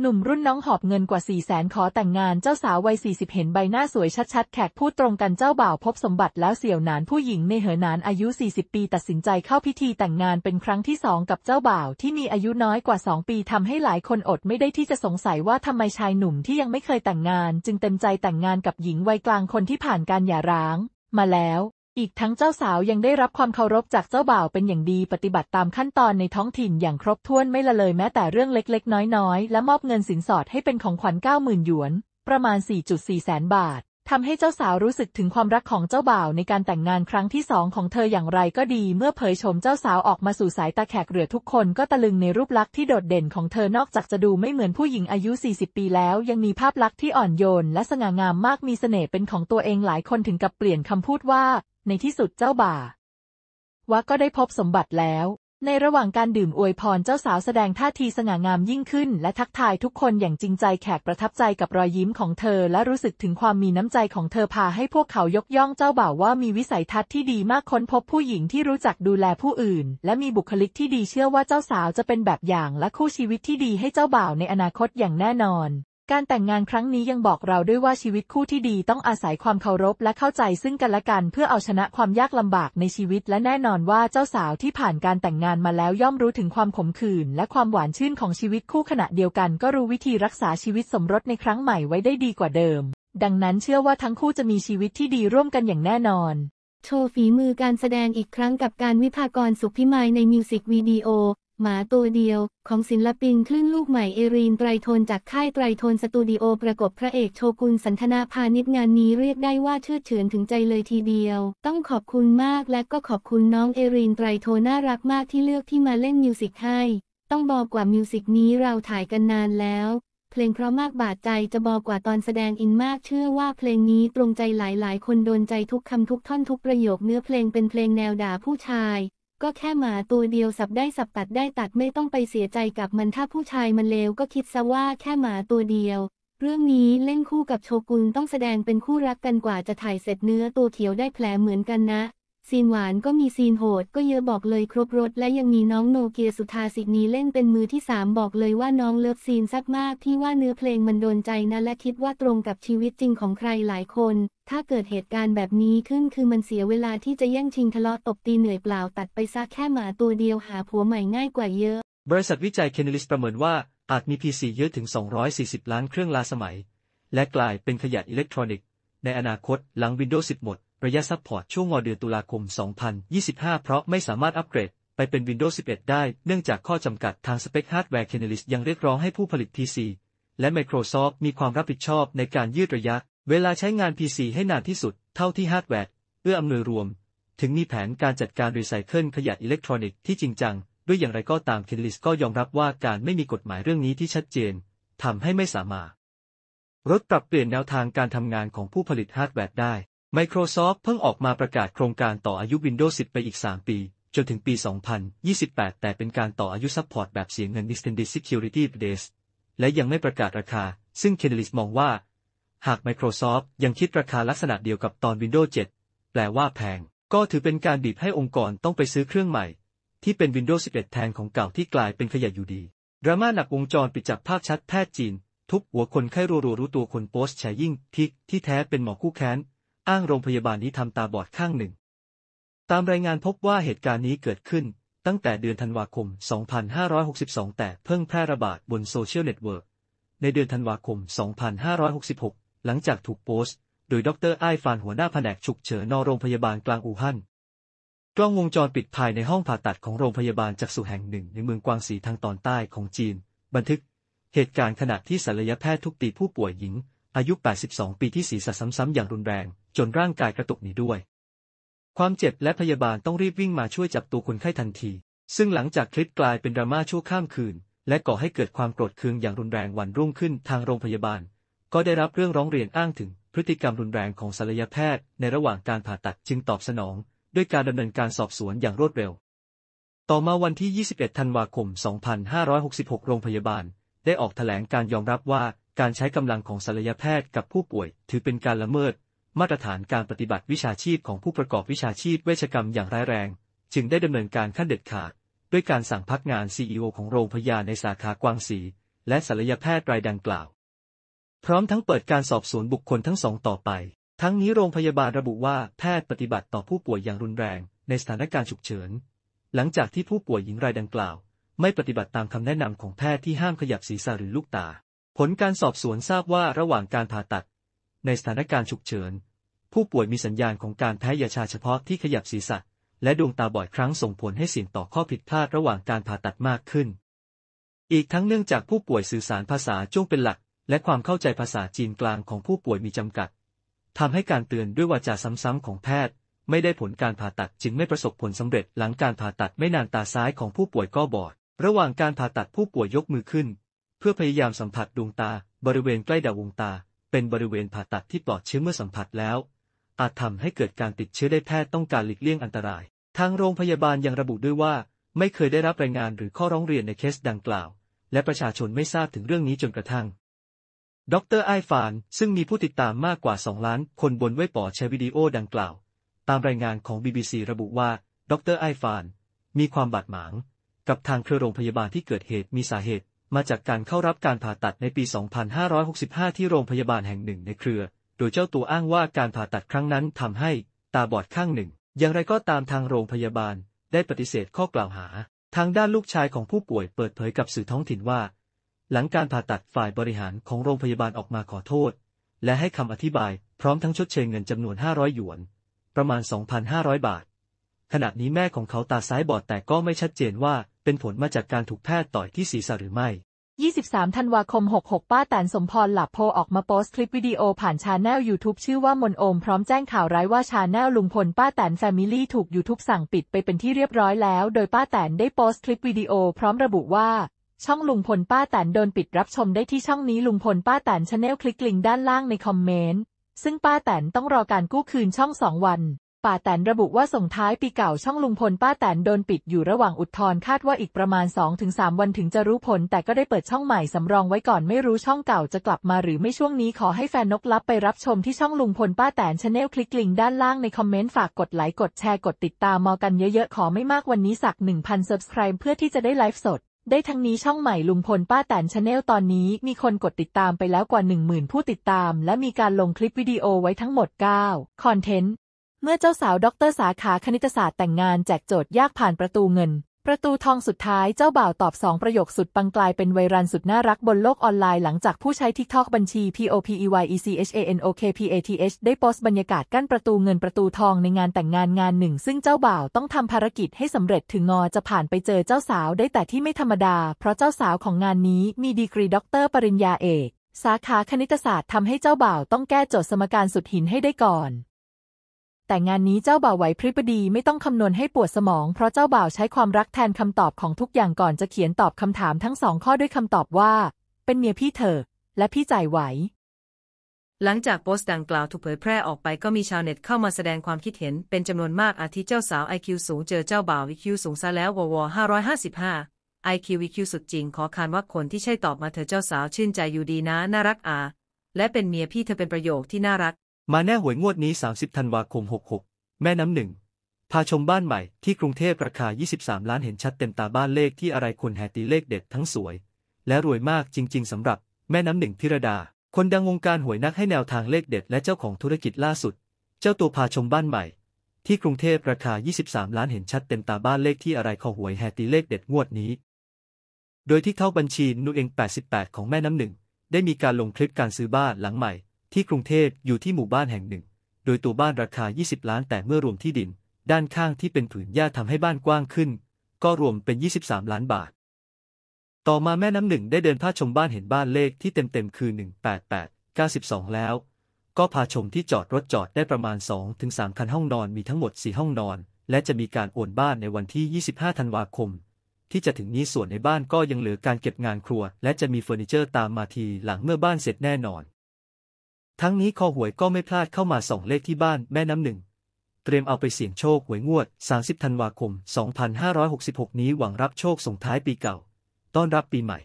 หนุ่มรุ่นน้องหอบเงินกว่า4ี่แสนขอแต่งงานเจ้าสาววัย 40 เห็นใบหน้าสวยชัด ๆ แขกพูดตรงกันเจ้าบ่าวพบสมบัติแล้วเสี่ยวหนานผู้หญิงในเหอหนานอายุ 40 ปี ตัดสินใจเข้าพิธีแต่งงานเป็นครั้งที่สองกับเจ้าบ่าวที่มีอายุน้อยกว่า 2 ปีทำให้หลายคนอดไม่ได้ที่จะสงสัยว่าทำไมชายหนุ่มที่ยังไม่เคยแต่งงาน จึงเต็มใจแต่งงานกับหญิงวัยกลางคนที่ผ่านการหย่าร้าง มาแล้วอีกทั้งเจ้าสาวยังได้รับความเคารพจากเจ้าบ่าว เป็นอย่างดีปฏิบัติตามขั้นตอนในท้องถิ่นอย่างครบถ้วนไม่ละเลยแม้แต่เรื่องเล็กๆ น้อยๆ และมอบเงินสินสอดให้เป็นของขวัญ 90,000หยวนประมาณ 4.4 แสนบาททำให้เจ้าสาวรู้สึกถึงความรักของเจ้าบ่าว ในการแต่งงานครั้งที่สองของเธออย่างไรก็ดี เมื่อเผยชมเจ้าสาวออกมาสู่สายตาแขกเรือทุกคน ก็ตะลึงในรูปลักษณ์ที่โดดเด่นของเธอนอกจากจะดูไม่เหมือนผู้หญิงอายุ 40 ปีแล้วยังมีภาพลักษณ์ที่อ่อนโยนและสง่างามมากมีเสน่ห์เป็นของตัวเองหลายคนถึงกับเปลี่ยนคำพูดว่าในที่สุดเจ้าบ่าวะก็ได้พบสมบัติแล้ว ในระหว่างการดื่ม อวยพรเจ้าสาวแสดงท่าทีสง่างามยิ่งขึ้น และทักทายทุกคนอย่างจริงใจแขกประทับใจกับรอยยิ้มของเธอ และรู้สึกถึงความมีน้ำใจของเธอพาให้พวกเขายกย่องเจ้าบ่าวว่ามีวิสัยทัศน์ที่ดีมากค้นพบผู้หญิงที่รู้จักดูแลผู้อื่น และมีบุคลิกที่ดีเชื่อว่าเจ้าสาวจะเป็นแบบอย่างและคู่ชีวิตที่ดีให้เจ้าบ่าวในอนาคตอย่างแน่นอนการแต่งงานครั้งนี้ยังบอกเราด้วยว่าชีวิตคู่ที่ดีต้องอาศัยความเคารพและเข้าใจซึ่งกันและกันเพื่อเอาชนะความยากลำบากในชีวิตและแน่นอนว่าเจ้าสาวที่ผ่านการแต่งงานมาแล้วย่อมรู้ถึงความขมขื่นและความหวานชื่นของชีวิตคู่ขณะเดียวกันก็รู้วิธีรักษาชีวิตสมรสในครั้งใหม่ไว้ได้ดีกว่าเดิมดังนั้นเชื่อว่าทั้งคู่จะมีชีวิตที่ดีร่วมกันอย่างแน่นอนโชว์ฝีมือการแสดงอีกครั้งกับการวิพากรสุขพิมายในมิวสิกวิดีโอหมาตัวเดียว ของศิลปินคลื่นลูกใหม่เอรีนไตรโทนจากค่ายไตรโทนสตูดิโอประกบพระเอกโชกุนสันทนาพาณิชงานนี้เรียกได้ว่าเชื่อเฉือนถึงใจเลยทีเดียวต้องขอบคุณมากและก็ขอบคุณน้องเอรีนไตรโทนน่ารักมากที่เลือกที่มาเล่นมิวสิกให้ต้องบอกว่ามิวสิกนี้เราถ่ายกันนานแล้วเพลงเพราะมากบาดใจจะบอกกว่าตอนแสดงอินมากเชื่อว่าเพลงนี้ตรงใจหลาย ๆ คนโดนใจทุกคำทุกท่อนทุกประโยคเนื้อเพลงเป็นเพลงแนวด่าผู้ชายก็แค่หมาตัวเดียวสับได้สับตัดได้ตัดไม่ต้องไปเสียใจกับมันถ้าผู้ชายมันเลวก็คิดซะว่าแค่หมาตัวเดียว เรื่องนี้เล่นคู่กับโชกุนต้องแสดงเป็นคู่รักกันกว่าจะถ่ายเสร็จเนื้อตัวเขียวได้แผลเหมือนกันนะซีนหวานก็มีซีนโหด ก็เยอะบอกเลยครบรถและยังมีน้องโนเกียสุธาสิกนีเล่นเป็นมือที่ 3 บอกเลยว่าน้องเลิฟซีนซักมากที่ว่าเนื้อเพลงมันโดนใจนะ และคิดว่าตรงกับชีวิตจริงของใครหลายคน ถ้าเกิดเหตุการณ์แบบนี้ขึ้นคือมันเสียเวลาที่จะแย่งชิงทะเลาะตบตีเหนื่อยเปล่า ตัดไปซะแค่หมาตัวเดียวหาผัวใหม่ง่ายกว่าเยอะบริษัทวิจัยเคเนลิสประเมินว่าอาจมี PC เยอะถึง 240 ล้านเครื่องลาสมัย และกลายเป็นขยะอิเล็กทรอนิกส์ในอนาคตหลัง Windows 10หมดระยะซัพพอร์ตช่วงวอเดือนตุลาคม 2025 เพราะไม่สามารถอัปเกรด ไปเป็น Windows 11 ได้ เนื่องจากข้อจำกัดทางสเปคฮาร์ดแวร์ Canalys ยังเรียกร้องให้ผู้ผลิต PC และ Microsoft มีความรับผิดชอบในการยืดระยะ เวลาใช้งาน PC ให้นานที่สุด เท่าที่ฮาร์ดแวร์เอื้ออำนวยรวม ถึงมีแผนการจัดการรีไซเคิลขยะอิเล็กทรอนิกส์ที่จริงจัง ด้วยอย่างไรก็ตาม Canalys ก็ยอมรับว่าการไม่มีกฎหมายเรื่องนี้ที่ชัดเจนทำให้ไม่สามารถลดปรับเปลี่ยนแนวทางการทำงานของผู้ผลิตฮาร์ดแวร์ได้ Microsoft เพิ่งออกมาประกาศโครงการต่ออายุ Windows 10 ไปอีก 3 ปี จนถึงปี 2028 แต่เป็นการต่ออายุซัพพอร์ตแบบเสียเงิน Extended Security Updates และยังไม่ประกาศราคา ซึ่งเค n n e l i s มองว่า หาก Microsoft ยังคิดราคาลักษณะเดียวกับตอน Windows 7 แปลว่าแพง ก็ถือเป็นการบีบให้องค์กรต้องไปซื้อเครื่องใหม่ ที่เป็น Windows 11 แทนของเก่าที่กลายเป็นขยะอยู่ดีดราม่าหนักวงจรปิดจากภาพชัดแพทย์จีน ทุบหัวคนไข้รัวๆรู้ตัวคนโพสต์แชร์ยิ่งทิกที่แท้เป็นหมอคู่แค้นอ้างโรงพยาบาลนี้ทำตาบอดข้างหนึ่ง ตามรายงานพบว่าเหตุการณ์นี้เกิดขึ้น ตั้งแต่เดือนธันวาคม 2562 แต่เพิ่งแพร่ระบาดบนโซเชียลเน็ตเวิร์กในเดือนธันวาคม 2566 หลังจากถูกโพสต์ โดยดรไอฟานหัวหน้าแผนกฉุกเฉินนอโรงพยาบาลกลางอู่ฮั่น กล้องวงจรปิดภายในห้องผ่าตัดของโรงพยาบาลจักษุแห่งหนึ่งในเมืองกวางสีทางตอนใต้ของจีน บันทึก เหตุการณ์ขณะที่ศัลยแพทย์ทุบตีผู้ป่วยหญิง อายุ 82 ปีที่ศีรษะซ้ำๆอย่างรุนแรงจนร่างกายกระตุกนี้ด้วย ความเจ็บและพยาบาลต้องรีบวิ่งมาช่วยจับตัวคนไข้ทันที ซึ่งหลังจากคลิปกลายเป็นดราม่าชั่วข้ามคืน และก่อให้เกิดความโกรธเคืองอย่างรุนแรงวันรุ่งขึ้นทางโรงพยาบาล ก็ได้รับเรื่องร้องเรียนอ้างถึงพฤติกรรมรุนแรงของศัลยแพทย์ ในระหว่างการผ่าตัด จึงตอบสนอง ด้วยการดำเนินการสอบสวนอย่างรวดเร็ว ต่อมาวันที่ 21 ธันวาคม 2566 โรงพยาบาล ได้ออกถแถลงการยอมรับว่าการใช้กำลังของศัลยแพทย์กับผู้ป่วย ถือเป็นการละเมิดมาตรฐานการปฏิบัติวิชาชีพของผู้ประกอบวิชาชีพเวชกรรมอย่างร้ายแรง จึงได้ดำเนินการขั้นเด็ดขาด ด้วยการสั่งพักงานซีอีโอของโรงพยาบาลในสาขากวางสีและศัลยแพทย์รายดังกล่าว พร้อมทั้งเปิดการสอบสวนบุคคลทั้งสองต่อไป ทั้งนี้โรงพยาบาลระบุว่าแพทย์ปฏิบัติต่อผู้ป่วยอย่างรุนแรง ในสถานการณ์ฉุกเฉินหลังจากที่ผู้ป่วยหญิงรายดังกล่าว ไม่ปฏิบัติตามคำแนะนำของแพทย์ที่ห้ามขยับศีรษะหรือลูกตา ผลการสอบสวนทราบว่าระหว่างการผ่าตัดในสถานการณ์ฉุกเฉิน ผู้ป่วยมีสัญญาณของการแพ้ยาชาเฉพาะที่ขยับศีรษะและดวงตาบ่อยครั้งส่งผลให้เสี่ยงต่อข้อผิดพลาดระหว่างการผ่าตัดมากขึ้น อีกทั้งเนื่องจากผู้ป่วยสื่อสารภาษาจ้วงเป็นหลัก และความเข้าใจภาษาจีนกลางของผู้ป่วยมีจำกัดทำให้การเตือนด้วยวาจาซ้ำๆของแพทย์ ไม่ได้ผลการผ่าตัดจึงไม่ประสบผลสำเร็จหลังการผ่าตัดไม่นานตาซ้ายของผู้ป่วยก็บอด ระหว่างการผ่าตัดผู้ป่วยยกมือขึ้น เพื่อพยายามสัมผัสดวงตาบริเวณใกล้ดาวงตาเป็นบริเวณผ่าตัดที่ปลอดเชื้อเมื่อสัมผัสแล้ว อาจทำให้เกิดการติดเชื้อได้แพทย์ต้องการหลีกเลี่ยงอันตราย ทางโรงพยาบาลยังระบุด้วยว่าไม่เคยได้รับรายงานหรือข้อร้องเรียนในเคสดังกล่าว และประชาชนไม่ทราบถึงเรื่องนี้จนกระทั่ง ดรไอฟานซึ่งมีผู้ติดตามมากกว่า 2 ล้าน คนบนเว็บปอแชร์วิดีโอดังกล่าว ตามรายงานของ BBC ระบุว่าดรไอฟานมีความบาดหมางกับทางเครือโรงพยาบาลที่เกิดเหตุมีสาเหตุมาจากการเข้ารับการผ่าตัดในปี 2565 ที่โรงพยาบาลแห่งหนึ่งในเครือ โดยเจ้าตัวอ้างว่าการผ่าตัดครั้งนั้นทำให้ตาบอดข้างหนึ่ง อย่างไรก็ตามทางโรงพยาบาลได้ปฏิเสธข้อกล่าวหา ทางด้านลูกชายของผู้ป่วยเปิดเผยกับสื่อท้องถิ่นว่า หลังการผ่าตัดฝ่ายบริหารของโรงพยาบาลออกมาขอโทษ และให้คำอธิบายพร้อมทั้งชดเชยเงินจำนวน 500 หยวน ประมาณ 2,500 บาทขณะนี้แม่ของเขาตาซ้ายบอดแต่ก็ไม่ชัดเจนว่า เป็นผลมาจากการถูกแพทย์ต่อยที่ศีรษะหรือไม่ 23 ธันวาคม 66 ป้าแตนสมพรหลับโพออกมาโพสต์คลิปวิดีโอผ่านชาแนล YouTube ชื่อว่ามนโอม พร้อมแจ้งข่าวร้ายว่าชาแนลลุงพลป้าแตนแฟมิลี่ถูก YouTube สั่งปิดไปเป็นที่เรียบร้อยแล้ว โดยป้าแตนได้โพสต์คลิปวิดีโอพร้อมระบุว่า ช่องลุงพลป้าแตนโดนปิดรับชมได้ที่ช่องนี้ลุงพลป้าแตนชาแนลคลิกลิงด้านล่างในคอมเมนต์ซึ่งป้าแตนต้องรอการกู้คืนช่องสองวันป่าแตนระบุว่าส่งท้ายปีเก่าช่องลุงพลป้าแตนโดนปิดอยู่ระหว่างอุทธรคาดว่าอีกประมาณ 2-3 วันถึงจะรู้ผลแต่ก็ได้เปิดช่องใหม่สำรองไว้ก่อนไม่รู้ช่องเก่าจะกลับมาหรือไม่ช่วงนี้ขอให้แฟนนกลับไปรับชมที่ช่องลุงพลป้าแตนชาแนลคลิกลิงด้านล่างในคอมเมนต์ฝากกดไลค์กดแชร์ กดติดตามมอกันเยอะๆขอไม่มากวันนี้สัก1,000 subscribe เพื่อที่จะได้ไลฟ์สดได้ทั้งนี้ช่องใหม่ลุงพลป้าแตนชาแนลตอนนี้ มีคนกดติดตามไปแล้วกว่า 10,000 ผู้ติดตาม และมีการลงคลิปวิดีโอไว้ทั้งหมด9คอนเทนต์เมื่อเจ้าสาวด็อกเตอร์สาขาคณิตศาสตร์แต่งงาน แจกโจทย์ยากผ่านประตูเงิน ประตูทองสุดท้ายเจ้าบ่าวตอบสองประโยคสุดปังกลายเป็นไวรัลสุดน่ารักบนโลกออนไลน์หลังจากผู้ใช้ทิกทอกบัญชี popeyechanokpath ได้โพสต์บรรยากาศกั้นประตูเงินประตูทองในงานแต่งงานงานหนึ่งซึ่งเจ้าบ่าวต้องทำภารกิจให้สำเร็จถึงงอจะผ่านไปเจอเจ้าสาวได้แต่ที่ไม่ธรรมดา เพราะเจ้าสาวของงานนี้มีดีกรีด็อกเตอร์ปริญญาเอก สาขาคณิตศาสตร์ทำให้เจ้าบ่าวต้องแก้โจทย์สมการสุดหินให้ได้ก่อนแต่งานนี้เจ้าบ่าวไหวพริบดีไม่ต้องคำนวณให้ปวดสมองเพราะเจ้าบ่าวใช้ความรักแทนคำตอบของทุกอย่างก่อนจะเขียนตอบคำถามทั้งสองข้อด้วยคำตอบว่า เป็นเมียพี่เธอ และพี่จ่ายไหว หลังจากโพสต์ดังกล่าวถูกเผยแพร่ออกไปก็มีชาวเน็ตเข้ามาแสดงความคิดเห็นเป็นจำนวนมากอาทิเจ้าสาว IQ สูงเจอเจ้าบ่าว IQ สูงซะแล้วววห้าห้า IQ IQ สุดจริง ขอคานว่าคนที่ใช่ตอบมาเธอเจ้าสาวชื่นใจอยู่ดีนะน่ารักอ่ะและเป็นเมียพี่เธอเป็นประโยคที่น่ารักมาแน่หวยงวดนี้ 30 ธันวาคม 66 แม่น้ำหนึ่งพาชมบ้านใหม่ ที่กรุงเทพราคา 23 ล้านเห็นชัดเต็มตาบ้านเลขที่อะไรคนแห่ตีเลขเด็ดทั้งสวย และรวยมากจริง ๆสำหรับ แม่น้ำหนึ่งพิรดา คนดังวงการหวยนักให้แนวทางเลขเด็ดและเจ้าของธุรกิจล่าสุด เจ้าตัวพาชมบ้านใหม่ ที่กรุงเทพราคา 23 ล้านเห็นชัดเต็มตาบ้านเลขที่อะไรขอหวยแห่ตีเลขเด็ดงวดนี้ โดยที่เข้าบัญชีนูเอง 88 ของแม่น้ำหนึ่งได้มีการลงคลิปการซื้อบ้านหลังใหม่ที่กรุงเทพอยู่ที่หมู่บ้านแห่งหนึ่ง โดยตัวบ้านราคา 20 ล้าน แต่เมื่อรวมที่ดิน ด้านข้างที่เป็นผืนหญ้าทำให้บ้านกว้างขึ้น ก็รวมเป็น 23 ล้านบาท ต่อมาแม่น้ำหนึ่งได้เดินพาชมบ้านเห็นบ้านเลขที่เต็มๆ คือ 188 92 แล้ว ก็พาชมที่จอดรถจอดได้ประมาณ2-3คันห้องนอนมีทั้งหมด 4 ห้องนอน และจะมีการโอนบ้านในวันที่ 25ธันวาคม ที่จะถึงนี้ส่วนในบ้านก็ยังเหลือการเก็บงานครัว และจะมีเฟอร์นิเจอร์ตามมาทีหลังเมื่อบ้านเสร็จแน่นอนทั้งนี้คอหวยก็ไม่พลาดเข้ามาส่องเลขที่บ้านแม่น้ำหนึ่งเตรียมเอาไปเสี่ยงโชคหวยงวด 30 ธันวาคม 2566 นี้หวังรับโชคส่งท้ายปีเก่า ต้อนรับปีใหม่